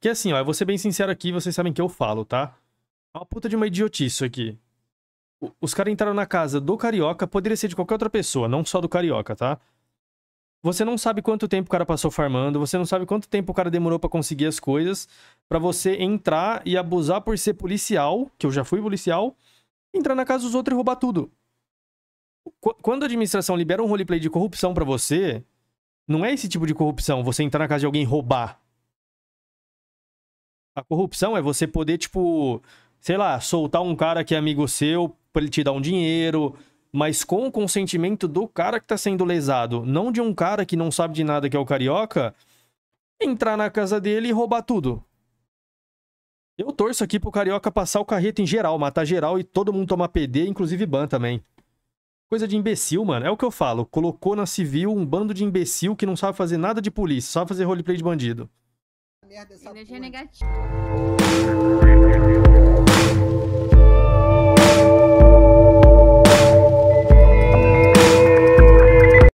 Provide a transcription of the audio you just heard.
Que assim, ó, eu vou ser bem sincero aqui, vocês sabem que eu falo, tá? É uma puta de uma idiotice isso aqui. O, os caras entraram na casa do Carioca, poderia ser de qualquer outra pessoa, não só do Carioca, tá? Você não sabe quanto tempo o cara passou farmando, você não sabe quanto tempo o cara demorou para conseguir as coisas, para você entrar e abusar por ser policial, que eu já fui policial, entrar na casa dos outros e roubar tudo. Qu quando a administração libera um roleplay de corrupção para você, não é esse tipo de corrupção, você entrar na casa de alguém e roubar. A corrupção é você poder, tipo, sei lá, soltar um cara que é amigo seu pra ele te dar um dinheiro, mas com o consentimento do cara que tá sendo lesado, não de um cara que não sabe de nada que é o carioca, entrar na casa dele e roubar tudo. Eu torço aqui pro carioca passar o carreto em geral, matar geral e todo mundo tomar PD, inclusive ban também. Coisa de imbecil, mano. É o que eu falo. Colocou na civil um bando de imbecil que não sabe fazer nada de polícia, só fazer roleplay de bandido merda essa Energia porra. negativa.